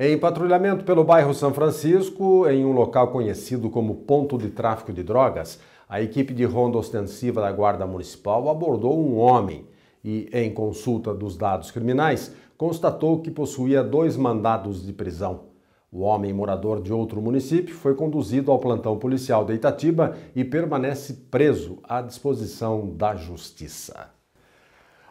Em patrulhamento pelo bairro São Francisco, em um local conhecido como ponto de tráfico de drogas, a equipe de ronda ostensiva da Guarda Municipal abordou um homem e, em consulta dos dados criminais, constatou que possuía dois mandados de prisão. O homem, morador de outro município, foi conduzido ao plantão policial de Itatiba e permanece preso à disposição da Justiça.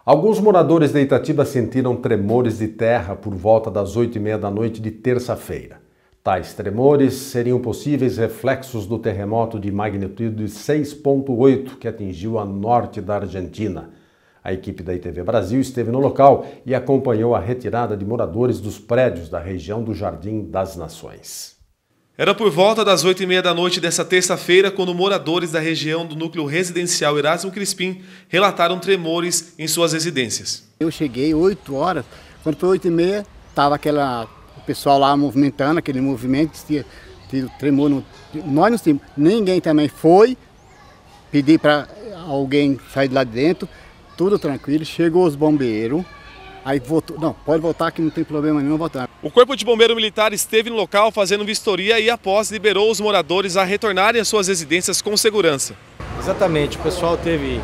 Alguns moradores de Itatiba sentiram tremores de terra por volta das 8 e meia da noite de terça-feira. Tais tremores seriam possíveis reflexos do terremoto de magnitude 6.8 que atingiu a norte da Argentina. A equipe da ITV Brasil esteve no local e acompanhou a retirada de moradores dos prédios da região do Jardim das Nações. Era por volta das oito e meia da noite dessa terça-feira quando moradores da região do núcleo residencial Erasmo Crispim relataram tremores em suas residências. Eu cheguei oito horas, quando foi oito e meia, estava aquela o pessoal lá movimentando, aquele movimento, tinha, tinha tremor, no, nós não tínhamos, ninguém também foi, pedi para alguém sair de lá de dentro, tudo tranquilo, chegou os bombeiros, Aí não, pode voltar que não tem problema nenhum voltar. O Corpo de Bombeiro Militar esteve no local fazendo vistoria e após liberou os moradores a retornarem às suas residências com segurança. Exatamente, o pessoal teve,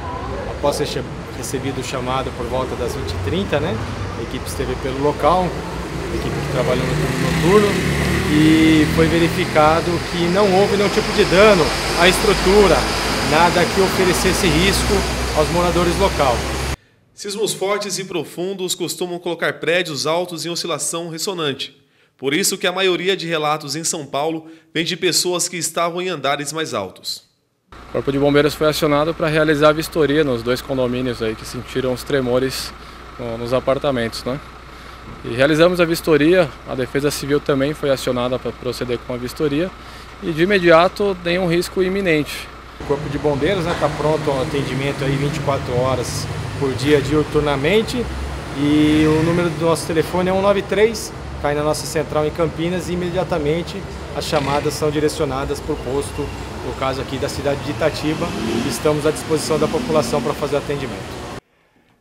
após ser recebido o chamado por volta das 20h30, né? A equipe esteve pelo local, a equipe que trabalhou no turno noturno, e foi verificado que não houve nenhum tipo de dano à estrutura, nada que oferecesse risco aos moradores local. Sismos fortes e profundos costumam colocar prédios altos em oscilação ressonante. Por isso que a maioria de relatos em São Paulo vem de pessoas que estavam em andares mais altos. O Corpo de Bombeiros foi acionado para realizar a vistoria nos dois condomínios aí que sentiram os tremores nos apartamentos, né? E realizamos a vistoria, a Defesa Civil também foi acionada para proceder com a vistoria e de imediato nenhum risco iminente. O Corpo de Bombeiros está né, tá pronto ao atendimento aí 24 horas por dia diuturnamente. E o número do nosso telefone é 193, cai tá na nossa central em Campinas e imediatamente as chamadas são direcionadas para o posto, no caso aqui da cidade de Itatiba. Estamos à disposição da população para fazer atendimento.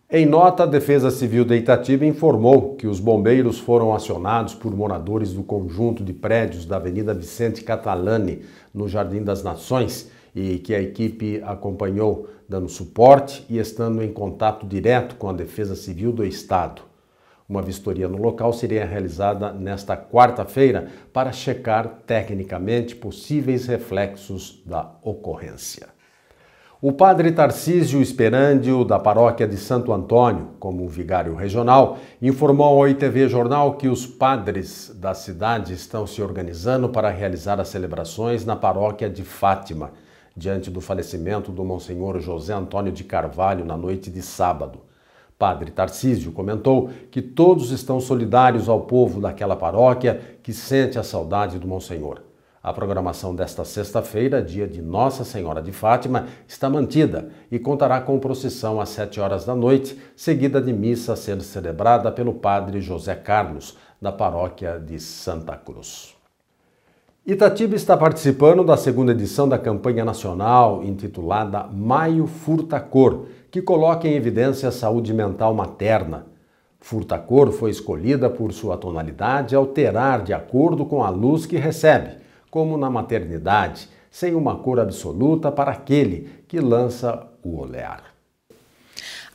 Em nota, a Defesa Civil de Itatiba informou que os bombeiros foram acionados por moradores do conjunto de prédios da Avenida Vicente Catalani, no Jardim das Nações, e que a equipe acompanhou dando suporte e estando em contato direto com a Defesa Civil do Estado. Uma vistoria no local seria realizada nesta quarta-feira para checar tecnicamente possíveis reflexos da ocorrência. O padre Tarcísio Esperândio, da paróquia de Santo Antônio, como vigário regional, informou ao ITV Jornal que os padres da cidade estão se organizando para realizar as celebrações na paróquia de Fátima, diante do falecimento do Monsenhor José Antônio de Carvalho na noite de sábado. Padre Tarcísio comentou que todos estão solidários ao povo daquela paróquia que sente a saudade do Monsenhor. A programação desta sexta-feira, dia de Nossa Senhora de Fátima, está mantida e contará com procissão às sete horas da noite, seguida de missa a ser celebrada pelo padre José Carlos, da paróquia de Santa Cruz. Itatiba está participando da segunda edição da campanha nacional intitulada Maio Furta Cor, que coloca em evidência a saúde mental materna. Furta Cor foi escolhida por sua tonalidade alterar de acordo com a luz que recebe, como na maternidade, sem uma cor absoluta para aquele que lança o olhar.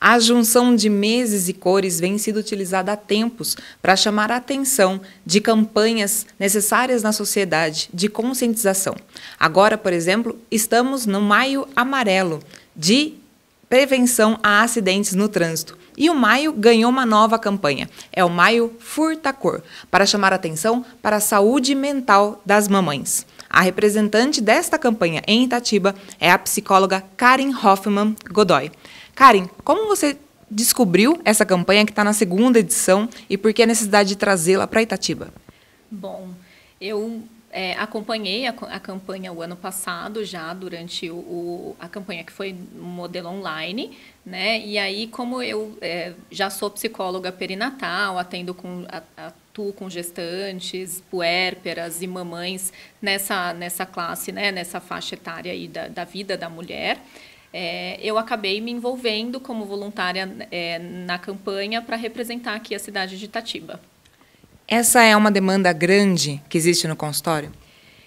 A junção de meses e cores vem sendo utilizada há tempos para chamar a atenção de campanhas necessárias na sociedade de conscientização. Agora, por exemplo, estamos no Maio Amarelo de prevenção a acidentes no trânsito. E o Maio ganhou uma nova campanha. É o Maio Furta Cor, para chamar atenção para a saúde mental das mamães. A representante desta campanha em Itatiba é a psicóloga Karen Hoffman Godoy. Karen, como você descobriu essa campanha que está na segunda edição e por que a necessidade de trazê-la para Itatiba? Bom, eu é, acompanhei a, a, campanha o ano passado já durante o, o, a campanha que foi modelo online, né? E aí como eu é, já sou psicóloga perinatal, atendo com a, a atuo com gestantes, puérperas e mamães nessa, nessa classe, né, nessa faixa etária aí da, da vida da mulher. É, eu acabei me envolvendo como voluntária é, na campanha para representar aqui a cidade de Itatiba. Essa é uma demanda grande que existe no consultório?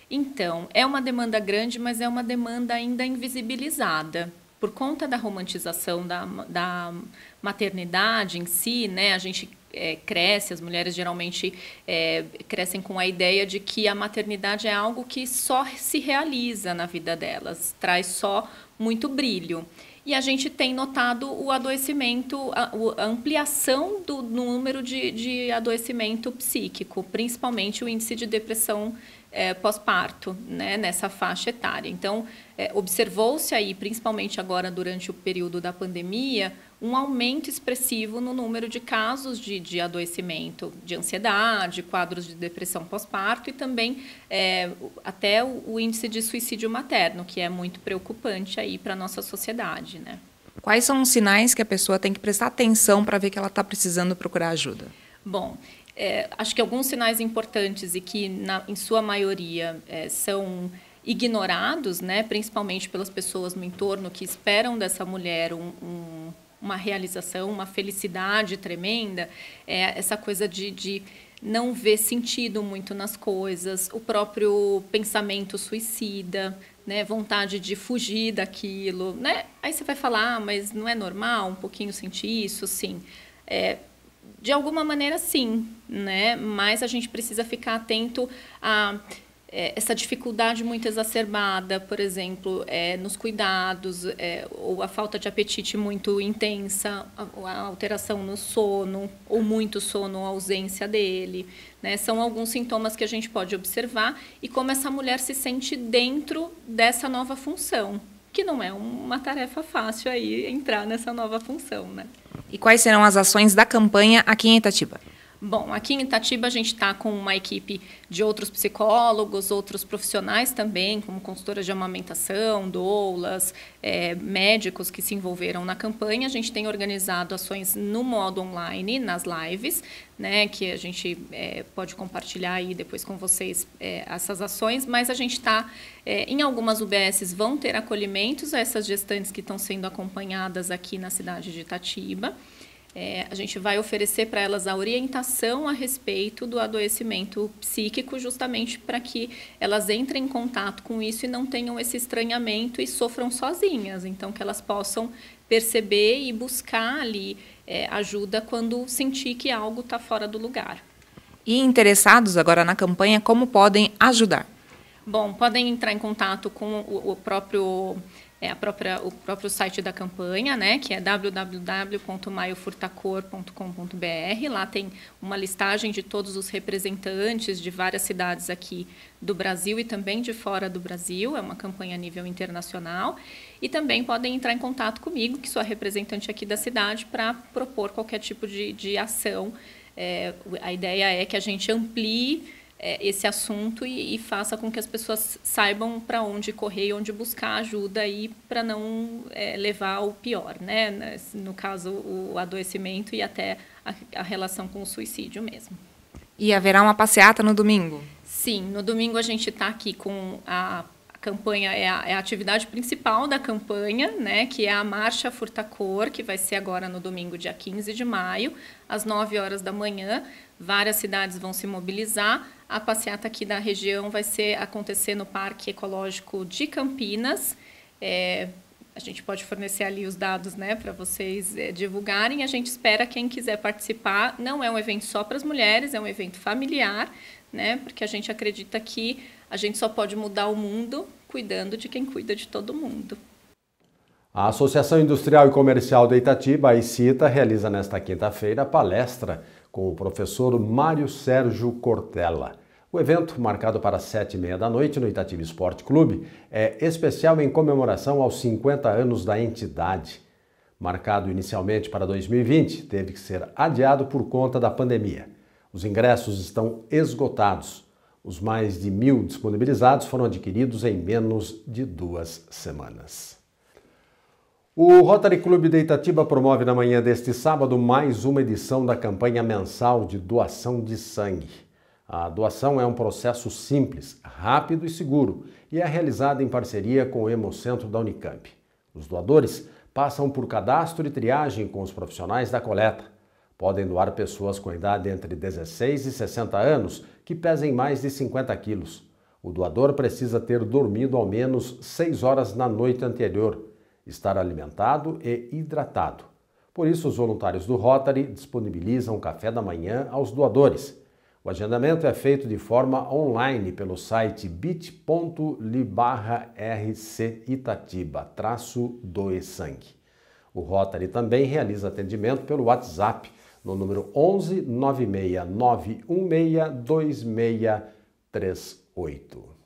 Então, é uma demanda grande, mas é uma demanda ainda invisibilizada. Por conta da romantização da, da maternidade em si, né? A gente é, cresce, as mulheres geralmente é, crescem com a ideia de que a maternidade é algo que só se realiza na vida delas, traz só muito brilho. E a gente tem notado o adoecimento, a, a ampliação do número de, de adoecimento psíquico, principalmente o índice de depressão é, pós-parto, né, nessa faixa etária. Então, é, observou-se aí, principalmente agora durante o período da pandemia, um aumento expressivo no número de casos de, de adoecimento de ansiedade, quadros de depressão pós-parto e também é, até o, o, índice de suicídio materno, que é muito preocupante aí para a nossa sociedade, né? Quais são os sinais que a pessoa tem que prestar atenção para ver que ela está precisando procurar ajuda? Bom, é, acho que alguns sinais importantes e que, na, em sua maioria, é, são ignorados, né, principalmente pelas pessoas no entorno que esperam dessa mulher um, um uma realização, uma felicidade tremenda, é essa coisa de, de não ver sentido muito nas coisas, o próprio pensamento suicida, né, vontade de fugir daquilo, né? Aí você vai falar, ah, mas não é normal um pouquinho sentir isso, sim. É, de alguma maneira, sim, né? Mas a gente precisa ficar atento a é, essa dificuldade muito exacerbada, por exemplo, é, nos cuidados, é, ou a falta de apetite muito intensa, a, a, alteração no sono, ou muito sono, a ausência dele. Né? São alguns sintomas que a gente pode observar e como essa mulher se sente dentro dessa nova função, que não é uma tarefa fácil aí entrar nessa nova função. Né? E quais serão as ações da campanha aqui em Itatiba? Bom, aqui em Itatiba a gente está com uma equipe de outros psicólogos, outros profissionais também, como consultoras de amamentação, doulas, é, médicos que se envolveram na campanha. A gente tem organizado ações no modo online, nas lives, né, que a gente é, pode compartilhar aí depois com vocês é, essas ações, mas a gente está, é, em algumas UBSs vão ter acolhimentos a essas gestantes que estão sendo acompanhadas aqui na cidade de Itatiba. É, a gente vai oferecer para elas a orientação a respeito do adoecimento psíquico, justamente para que elas entrem em contato com isso e não tenham esse estranhamento e sofram sozinhas. Então, que elas possam perceber e buscar ali é, ajuda quando sentir que algo está fora do lugar. E interessados agora na campanha, como podem ajudar? Bom, podem entrar em contato com o, o próprio é própria, o próprio site da campanha, né, que é www.maiofurtacor.com.br. Lá tem uma listagem de todos os representantes de várias cidades aqui do Brasil e também de fora do Brasil. É uma campanha a nível internacional. E também podem entrar em contato comigo, que sou a representante aqui da cidade, para propor qualquer tipo de, de ação. É, a ideia é que a gente amplie é, esse assunto e, e, faça com que as pessoas saibam para onde correr e onde buscar ajuda aí para não é, levar ao pior, né? No caso, o adoecimento e até a, a relação com o suicídio mesmo. E haverá uma passeata no domingo? Sim, no domingo a gente está aqui com a campanha é a, é a, atividade principal da campanha, né, que é a Marcha Furtacor, que vai ser agora no domingo, dia 15 de maio, às 9 horas da manhã. Várias cidades vão se mobilizar. A passeata aqui da região vai ser acontecer no Parque Ecológico de Campinas. É, a gente pode fornecer ali os dados né, para vocês é, divulgarem. A gente espera quem quiser participar. Não é um evento só para as mulheres, é um evento familiar, né, porque a gente acredita que a gente só pode mudar o mundo cuidando de quem cuida de todo mundo. A Associação Industrial e Comercial de Itatiba, a ICITA, realiza nesta quinta-feira a palestra com o professor Mário Sérgio Cortella. O evento, marcado para sete e meia da noite no Itatiba Esporte Clube, é especial em comemoração aos 50 anos da entidade. Marcado inicialmente para 2020, teve que ser adiado por conta da pandemia. Os ingressos estão esgotados. Os mais de mil disponibilizados foram adquiridos em menos de duas semanas. O Rotary Clube de Itatiba promove na manhã deste sábado mais uma edição da campanha mensal de doação de sangue. A doação é um processo simples, rápido e seguro e é realizada em parceria com o Hemocentro da Unicamp. Os doadores passam por cadastro e triagem com os profissionais da coleta. Podem doar pessoas com idade entre 16 e 60 anos que pesem mais de 50 quilos. O doador precisa ter dormido ao menos 6 horas na noite anterior estar alimentado e hidratado. Por isso, os voluntários do Rotary disponibilizam café da manhã aos doadores. O agendamento é feito de forma online pelo site bit.ly rc itatiba doe sangue. O Rotary também realiza atendimento pelo WhatsApp no número 11 96 916 2638.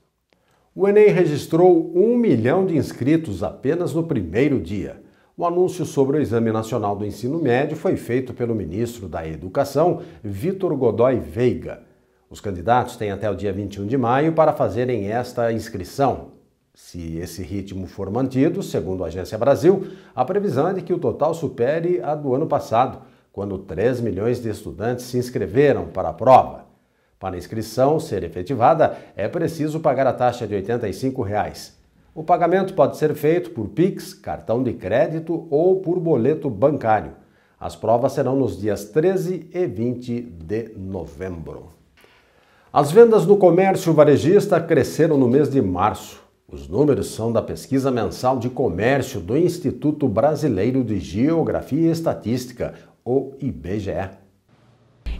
O Enem registrou um milhão de inscritos apenas no primeiro dia. O anúncio sobre o Exame Nacional do Ensino Médio foi feito pelo ministro da Educação, Vitor Godoy Veiga. Os candidatos têm até o dia 21 de maio para fazerem esta inscrição. Se esse ritmo for mantido, segundo a Agência Brasil, a previsão é de que o total supere a do ano passado, quando 3 milhões de estudantes se inscreveram para a prova. Para a inscrição ser efetivada, é preciso pagar a taxa de R$ 85. Reais. O pagamento pode ser feito por Pix, cartão de crédito ou por boleto bancário. As provas serão nos dias 13 e 20 de novembro. As vendas no comércio varejista cresceram no mês de março. Os números são da pesquisa mensal de comércio do Instituto Brasileiro de Geografia e Estatística, o IBGE.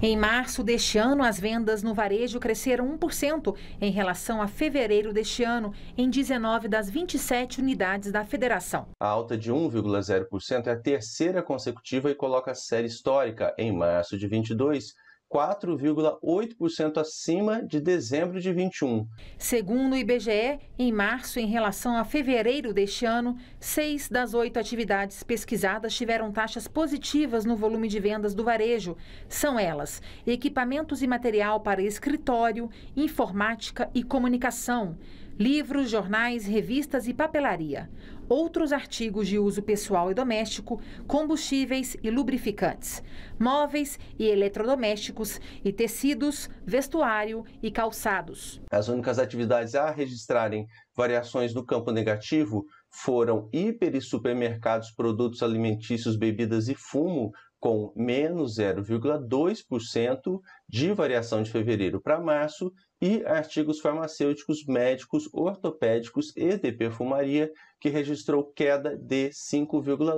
Em março deste ano, as vendas no varejo cresceram 1% em relação a fevereiro deste ano, em 19 das 27 unidades da federação. A alta de 1,0% é a terceira consecutiva e coloca a série histórica em março de 22 4,8% acima de dezembro de 21. Segundo o IBGE, em março, em relação a fevereiro deste ano, seis das oito atividades pesquisadas tiveram taxas positivas no volume de vendas do varejo. São elas: equipamentos e material para escritório, informática e comunicação, livros, jornais, revistas e papelaria outros artigos de uso pessoal e doméstico, combustíveis e lubrificantes, móveis e eletrodomésticos e tecidos, vestuário e calçados. As únicas atividades a registrarem variações no campo negativo foram hiper e supermercados, produtos alimentícios, bebidas e fumo, com menos 0,2% de variação de fevereiro para março, e artigos farmacêuticos, médicos, ortopédicos e de perfumaria, que registrou queda de 5,9%.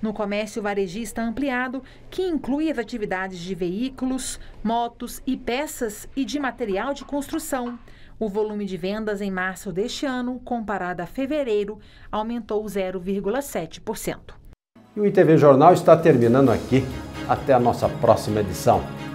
No comércio varejista ampliado, que inclui as atividades de veículos, motos e peças e de material de construção, o volume de vendas em março deste ano, comparado a fevereiro, aumentou 0,7%. E o ITV Jornal está terminando aqui. Até a nossa próxima edição.